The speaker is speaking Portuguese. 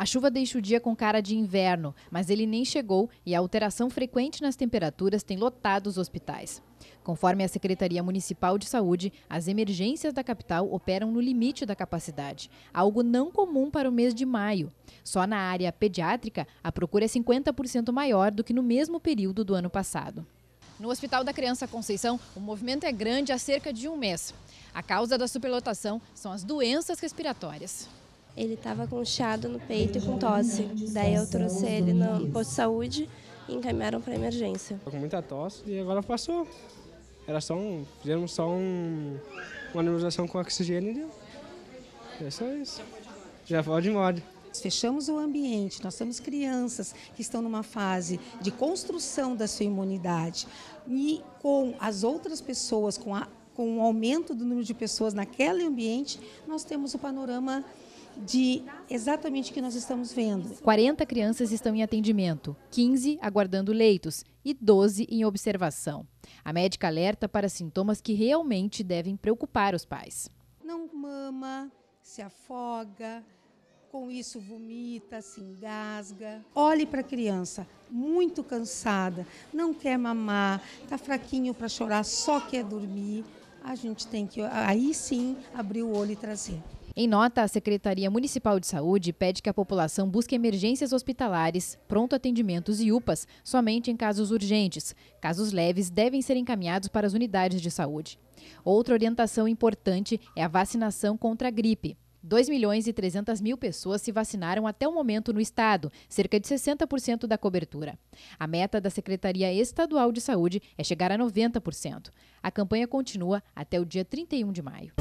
A chuva deixa o dia com cara de inverno, mas ele nem chegou e a alteração frequente nas temperaturas tem lotado os hospitais. Conforme a Secretaria Municipal de Saúde, as emergências da capital operam no limite da capacidade, algo não comum para o mês de maio. Só na área pediátrica, a procura é 50% maior do que no mesmo período do ano passado. No Hospital da Criança Conceição, o movimento é grande há cerca de um mês. A causa da superlotação são as doenças respiratórias. Ele estava com chiado no peito e com tosse. Daí eu trouxe ele no posto de saúde e encaminharam para emergência. Com muita tosse e agora passou. Era só um, fizemos só um, uma imunização com oxigênio e deu. É só isso. Já foi de embora. Fechamos o ambiente, nós temos crianças que estão numa fase de construção da sua imunidade. E com as outras pessoas, com, a, com o aumento do número de pessoas naquele ambiente, nós temos o panorama de exatamente o que nós estamos vendo. 40 crianças estão em atendimento, 15 aguardando leitos e 12 em observação. A médica alerta para sintomas que realmente devem preocupar os pais. Não mama, se afoga, com isso vomita, se engasga. Olhe para a criança, muito cansada, não quer mamar, está fraquinho para chorar, só quer dormir. A gente tem que, aí sim, abrir o olho e trazer. Em nota, a Secretaria Municipal de Saúde pede que a população busque emergências hospitalares, pronto atendimentos e UPAs somente em casos urgentes. Casos leves devem ser encaminhados para as unidades de saúde. Outra orientação importante é a vacinação contra a gripe. 2 milhões e 300 mil pessoas se vacinaram até o momento no estado, cerca de 60% da cobertura. A meta da Secretaria Estadual de Saúde é chegar a 90%. A campanha continua até o dia 31 de maio.